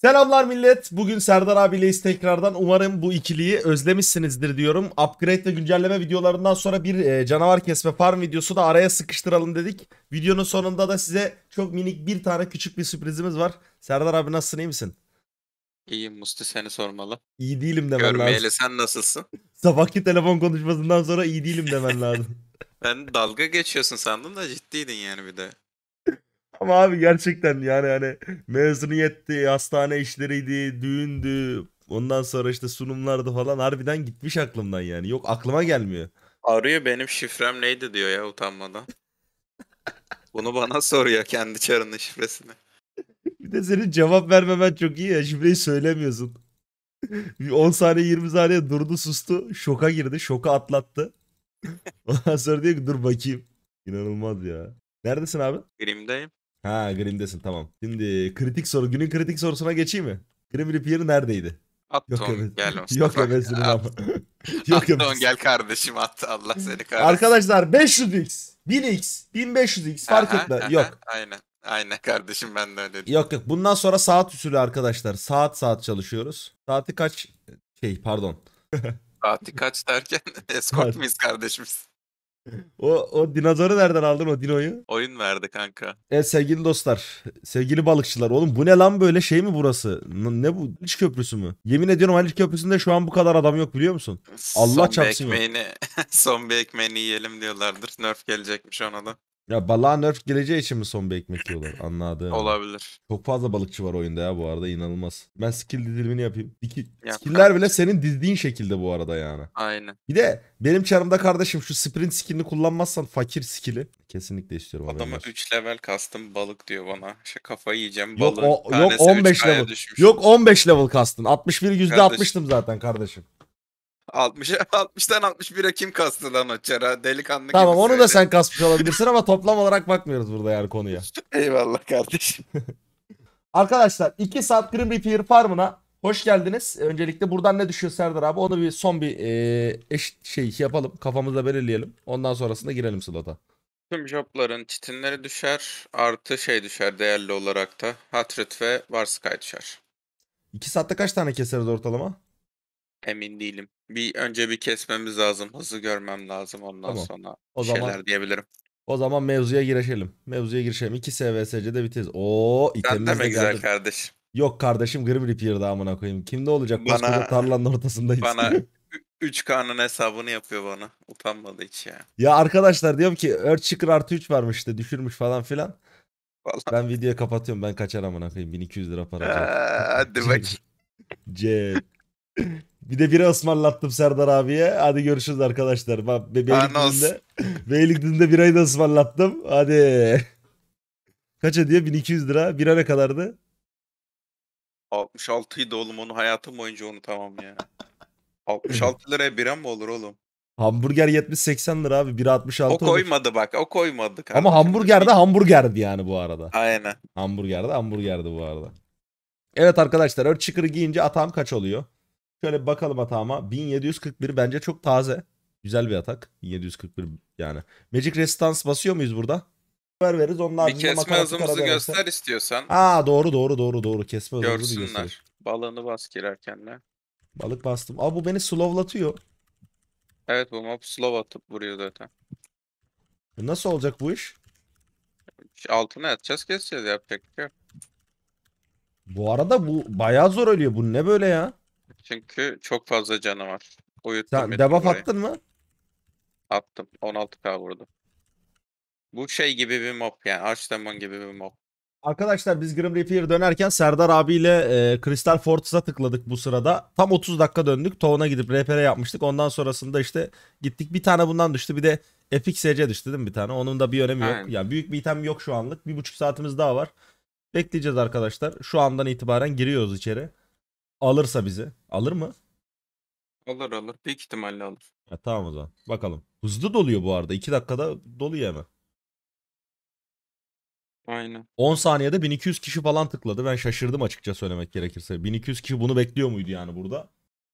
Selamlar millet. Bugün Serdar abileyiz tekrardan. Umarım bu ikiliyi özlemişsinizdir diyorum. Upgrade ve güncelleme videolarından sonra bir e, canavar kesme farm videosu da araya sıkıştıralım dedik. Videonun sonunda da size çok minik bir tane küçük bir sürprizimiz var. Serdar abi nasılsın iyi misin? İyiyim Musti seni sormalı. İyi değilim demen Görmeyeli lazım. Görmeyeli sen nasılsın? Sabahki telefon konuşmasından sonra iyi değilim demen lazım. ben dalga geçiyorsun sandım da ciddiydin yani bir de. Ama abi gerçekten yani hani mezuniyetti, hastane işleriydi, düğündü. Ondan sonra işte sunumlardı falan harbiden gitmiş aklımdan yani. Yok aklıma gelmiyor. Arıyor benim şifrem neydi diyor ya utanmadan. Bunu bana soruyor kendi çarının şifresini. Bir de senin cevap vermemen çok iyi ya. Şifreyi söylemiyorsun. 10 saniye 20 saniye durdu sustu. Şoka girdi. Şoka atlattı. Ondan sonra diyor ki dur bakayım. İnanılmaz ya. Neredesin abi? Grim'deyim. Ha Grim'desin tamam. Şimdi kritik soru. Günün kritik sorusuna geçeyim mi? Grim Repair neredeydi? At Yok evet. Gel Mustafa. Yok evet. At, Yok at gel kardeşim attı. Allah seni kahretsin. Arkadaşlar 500x, 1000x, 1500x fark etme. Yok. Aynen. Aynen kardeşim ben de öyle dedim. Yok yok bundan sonra saat usulü arkadaşlar. Saat saat çalışıyoruz. Saati kaç şey pardon. Saati kaç derken eskort muyuz kardeşimiz? O, o dinozoru nereden aldın o dinoyu? Oyun verdi kanka. Evet sevgili dostlar, sevgili balıkçılar. Oğlum bu ne lan böyle şey mi burası? Ne bu? Haliç Köprüsü mü? Yemin ediyorum Haliç Köprüsü'nde şu an bu kadar adam yok biliyor musun? Allah Son bir çarpsın yok. ekmeğini, son bir ekmeğini yiyelim diyorlardır. Nerf gelecekmiş ona da. Ya balığa nerf geleceği için mi son bir ekmek yiyorlar? Anladım. Olabilir. Çok fazla balıkçı var oyunda ya bu arada inanılmaz. Ben skill dizilmini yapayım. Diki, Yap skiller bile senin dizdiğin şekilde bu arada yani. Aynen. Bir de benim çarımda kardeşim şu sprint skillini kullanmazsan fakir skilli. Kesinlikle istiyorum. Adama 3 level kastım balık diyor bana. Şey kafayı yiyeceğim balık. Yok, o, yok 15 level. Yok 15 level kastın. 61 yüzde %60'tım zaten kardeşim. 60'a 60'tan 61'e kim kastı lan o Delikanlı Tamam gibi onu da sen kasmış olabilirsin ama toplam olarak bakmıyoruz burada yani konuya. Eyvallah kardeşim. Arkadaşlar 2 saat Grim Reaper Farm'ına hoş geldiniz. Öncelikle buradan ne düşüyor Serdar abi? Onu bir son bir e, eşit şey yapalım. Kafamızda belirleyelim. Ondan sonrasında girelim slota. Tüm jobların çitinleri düşer. Artı şey düşer değerli olarak da. Hatred ve Varsky düşer. 2 saatte kaç tane keseriz ortalama? Emin değilim. Bir önce bir kesmemiz lazım. Hızı görmem lazım ondan Tamam. sonra O şeyler zaman diyebilirim. O zaman mevzuya girişelim. Mevzuya girişelim. 2 SVSC'de biteriz. Oo Sen itemimiz de güzel geldi. kardeşim. Yok kardeşim Grim Reaper'da amına koyayım. Kimde olacak? Bana- Koskoca tarlanın ortasındayız. Bana 3K'nın hesabını yapıyor bana. Utanmadı hiç ya. ya arkadaşlar diyorum ki Earthshaker artı 3 varmış işte düşürmüş falan filan. Vallahi. Ben videoyu kapatıyorum ben kaçar amına koyayım 1200 lira para. Aa, ee, hadi bak. C. Bir de bira ısmarlattım Serdar abiye. Hadi görüşürüz arkadaşlar. Bak Be Beylikdüzü'nde, Beylikdüzü'nde birayı da ısmarlattım. Hadi. Kaç ediyor? 1200 lira. Bira ne kadardı? 66 idi oğlum onu hayatım boyunca onu tamam ya. 66 liraya bira mı olur oğlum? Hamburger 70-80 lira abi. 66. O koymadı olur. bak. O koymadı. Kardeşim. Ama hamburgerde hamburgerdi yani bu arada. Aynen. Hamburgerde hamburgerdi bu arada. Evet arkadaşlar. Earth giyince atağım kaç oluyor? Şöyle bakalım atağıma. 1741 bence çok taze. Güzel bir atak. 1741 yani. Magic Resistance basıyor muyuz burada? Ver veririz. Onlar bir kesme hızımızı göster verse. istiyorsan. Aa doğru doğru doğru doğru. Kesme hızımızı bir gösterir. Balığını bas girerken de. Balık bastım. Aa bu beni slowlatıyor. Evet bu map slow atıp vuruyor zaten. E, nasıl olacak bu iş? Altına atacağız keseceğiz yapacak bir şey Bu arada bu bayağı zor ölüyor. Bu ne böyle ya? Çünkü çok fazla canı var. Uyuttum Sen debuff burayı. attın mı? Attım. 16k vurdu. Bu şey gibi bir mob yani. Archdemon gibi bir mob. Arkadaşlar biz Grim Reaper dönerken Serdar abiyle e, Crystal Fortress'a tıkladık bu sırada. Tam 30 dakika döndük. Toğuna gidip RPR yapmıştık. Ondan sonrasında işte gittik. Bir tane bundan düştü. Bir de Epic SC düştü değil mi bir tane? Onun da bir önemi yok. Aynen. Yani büyük bir item yok şu anlık. Bir buçuk saatimiz daha var. Bekleyeceğiz arkadaşlar. Şu andan itibaren giriyoruz içeri. Alırsa bizi. Alır mı? Alır alır. Büyük ihtimalle alır. Ya, tamam o zaman. Bakalım. Hızlı doluyor bu arada. 2 dakikada doluyor hemen. Aynen. 10 saniyede 1200 kişi falan tıkladı. Ben şaşırdım açıkça söylemek gerekirse. 1200 kişi bunu bekliyor muydu yani burada?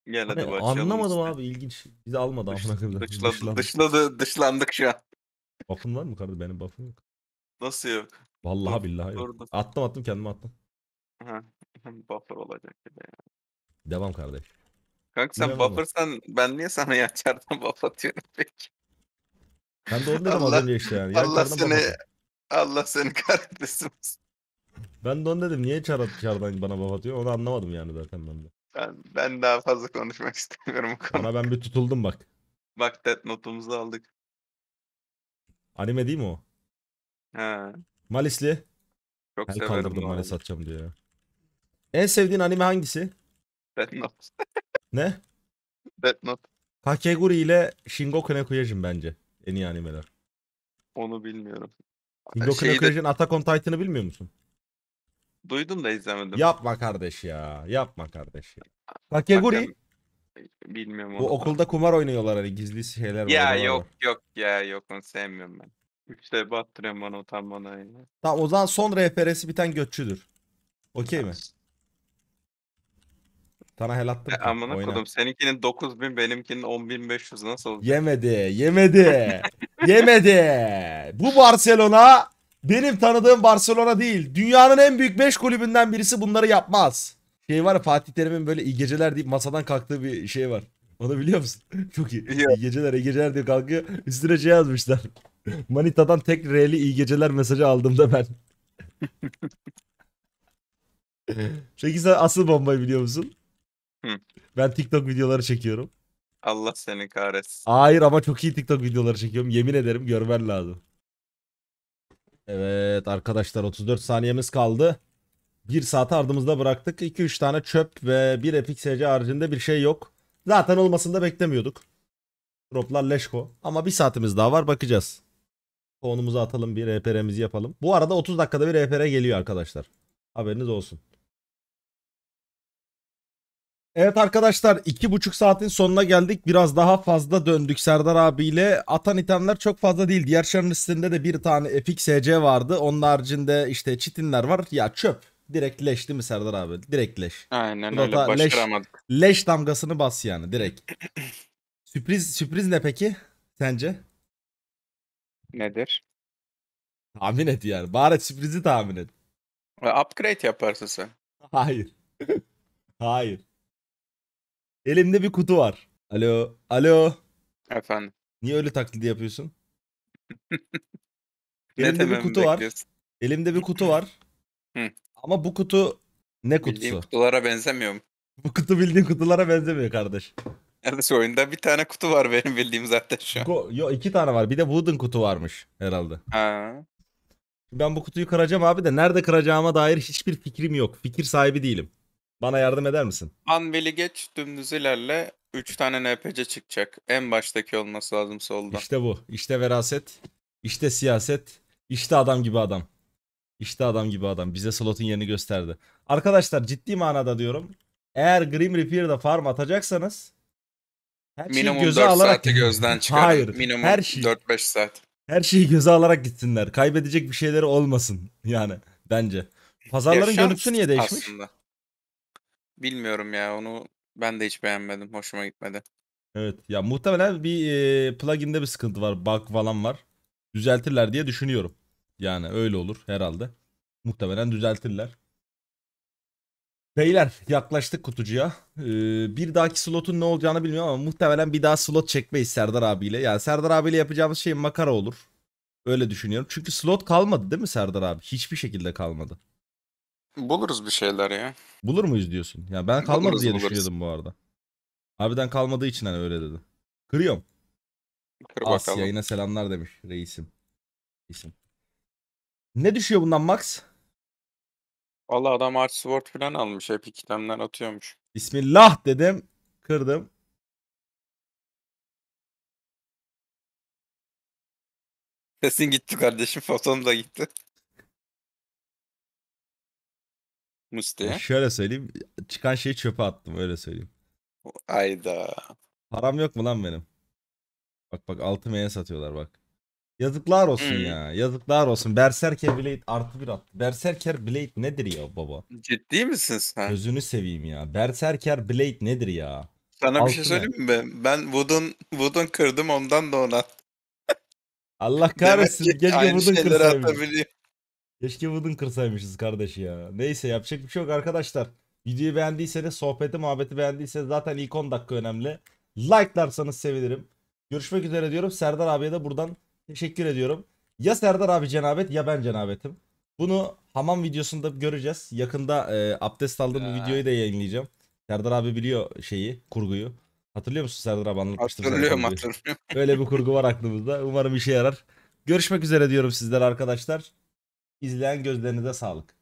Gel hadi hani, anlamadım işte. abi ilginç. Bizi almadı Dış, amına dışladı, dışlandık. dışladı, dışlandık şu an. Buff'ın var mı kardeşim? Benim buff'ım yok. Nasıl yok? Vallahi billahi yok. Attım attım kendime attım. Ha, buffer olacak bir de Devam kardeş. Kanka sen buffer'san ben niye sana yançardan buff atıyorum peki? Ben de onu dedim az Allah- önce işte yani. Allah seni bafatıyor. Allah seni kahretmesin. Ben de onu dedim niye çar çardan bana baf atıyor onu anlamadım yani zaten ben de. Ben, ben daha fazla konuşmak istemiyorum bu konuda. Bana ben bir tutuldum bak. Bak death notumuzu aldık. Anime değil mi o? Ha, Malisli. çok El severim. kaldırdım Malis atacağım diyor ya. En sevdiğin anime hangisi? Death Note. Ne? Death Note. Kakeguri ile Shingo no bence. En iyi animeler. Onu bilmiyorum. Shingo Şeyi no de- Attack on Titan'ı bilmiyor musun? Duydum da izlemedim. Yapma kardeş ya. Yapma kardeş ya. Kakeguri Bilmiyorum onu. bu okulda kumar oynuyorlar hani gizli şeyler var. Ya var. yok yok ya yok onu sevmiyorum ben. İşte battırıyorum bana utanmadan Tamam o zaman son RPR'si biten götçüdür. Okey mi? Sana hel attım. E, amına oyna. kodum seninkinin 9000 benimkinin 10500 nasıl olacak? Yemedi yemedi yemedi. Bu Barcelona benim tanıdığım Barcelona değil. Dünyanın en büyük 5 kulübünden birisi bunları yapmaz. Şey var Fatih Terim'in böyle iyi geceler deyip masadan kalktığı bir şey var. Onu biliyor musun? Çok iyi. İyi geceler iyi geceler diye kalkıyor. Üstüne şey yazmışlar. Manita'dan tek reyli iyi geceler mesajı aldığımda ben. Peki sen asıl bombayı biliyor musun? Ben TikTok videoları çekiyorum. Allah seni kahretsin. Hayır ama çok iyi TikTok videoları çekiyorum. Yemin ederim görmen lazım. Evet arkadaşlar 34 saniyemiz kaldı. Bir saat ardımızda bıraktık. 2-3 tane çöp ve bir Epic SC haricinde bir şey yok. Zaten olmasını da beklemiyorduk. Droplar leşko. Ama bir saatimiz daha var bakacağız. Konumuzu atalım bir RPR'mizi e yapalım. Bu arada 30 dakikada bir EPR geliyor arkadaşlar. Haberiniz olsun. Evet arkadaşlar iki buçuk saatin sonuna geldik. Biraz daha fazla döndük Serdar abiyle. Atan itemler çok fazla değil. Diğer şarın listinde de bir tane epik SC vardı. Onun haricinde işte çitinler var. Ya çöp. Direkt leş değil mi Serdar abi? Direkt leş. Aynen öyle Nota, leş, leş damgasını bas yani direkt. sürpriz sürpriz ne peki sence? Nedir? Tahmin et yani. Bari sürprizi tahmin et. Upgrade yaparsın sen. Hayır. Hayır. Elimde bir kutu var. Alo. Alo. Efendim. Niye öyle taklidi yapıyorsun? Elimde bir kutu var. Elimde bir kutu var. Ama bu kutu ne kutusu? Bildiğim kutulara benzemiyor mu? Bu kutu bildiğin kutulara benzemiyor kardeş. Kardeş oyunda bir tane kutu var benim bildiğim zaten şu an. Ko- Yo iki tane var. Bir de Wooden kutu varmış herhalde. Ha. Ben bu kutuyu kıracağım abi de nerede kıracağıma dair hiçbir fikrim yok. Fikir sahibi değilim. Bana yardım eder misin? Anveli geç dümdüz ilerle. 3 tane NPC çıkacak. En baştaki olması lazım solda. İşte bu. İşte veraset. İşte siyaset. İşte adam gibi adam. İşte adam gibi adam. Bize slotun yerini gösterdi. Arkadaşlar ciddi manada diyorum. Eğer Grim Reaper'da farm atacaksanız her şeyi Minimum göze 4 alarak saati gözden çıkar. Hayır. Minimum her şey, 4-5 saat. Her şeyi göze alarak gitsinler. Kaybedecek bir şeyleri olmasın yani bence. Pazarların görüntüsü niye değişmiş? Aslında. Bilmiyorum ya onu ben de hiç beğenmedim. Hoşuma gitmedi. Evet ya muhtemelen bir e, plugin'de bir sıkıntı var. Bug falan var. Düzeltirler diye düşünüyorum. Yani öyle olur herhalde. Muhtemelen düzeltirler. Beyler yaklaştık kutucuya. Ee, bir dahaki slotun ne olacağını bilmiyorum ama muhtemelen bir daha slot çekmeyiz Serdar abiyle. Yani Serdar abiyle yapacağımız şey makara olur. Öyle düşünüyorum. Çünkü slot kalmadı değil mi Serdar abi? Hiçbir şekilde kalmadı. Buluruz bir şeyler ya. Bulur muyuz diyorsun? Ya ben kalmadı Buluruz, diye buluruz. düşünüyordum bu arada. Harbiden kalmadığı için hani öyle dedi. Kırıyorum. Kır As yayına selamlar demiş reisim. İsim. Ne düşüyor bundan Max? Valla adam Arch Sword falan almış. Hep ikilemler atıyormuş. Bismillah dedim. Kırdım. Sesin gitti kardeşim. Foton da gitti. Musti. Şöyle söyleyeyim. Çıkan şeyi çöpe attım öyle söyleyeyim. Ayda. Param yok mu lan benim? Bak bak 6 M'ye satıyorlar bak. Yazıklar olsun hmm. ya. Yazıklar olsun. Berserker Blade artı bir attı. Berserker Blade nedir ya baba? Ciddi misin sen? Gözünü seveyim ya. Berserker Blade nedir ya? Sana Altın bir şey söyleyeyim mi? Ben, Wood'un Wood'un kırdım ondan da ona. Allah kahretsin. Gece Wood'un kırsaymış. Keşke Wooden kırsaymışız kardeş ya. Neyse yapacak bir şey yok arkadaşlar. Videoyu beğendiyseniz, sohbeti, muhabbeti beğendiyseniz zaten ilk 10 dakika önemli. Like'larsanız sevinirim. Görüşmek üzere diyorum. Serdar abiye de buradan teşekkür ediyorum. Ya Serdar abi cenabet ya ben cenabetim. Bunu hamam videosunda göreceğiz. Yakında e, abdest aldığım bir ee. videoyu da yayınlayacağım. Serdar abi biliyor şeyi, kurguyu. Hatırlıyor musun Serdar abi anlatmıştım. Hatırlıyorum hatırlıyorum. Öyle bir kurgu var aklımızda. Umarım işe yarar. Görüşmek üzere diyorum sizler arkadaşlar. İzleyen gözlerinize sağlık.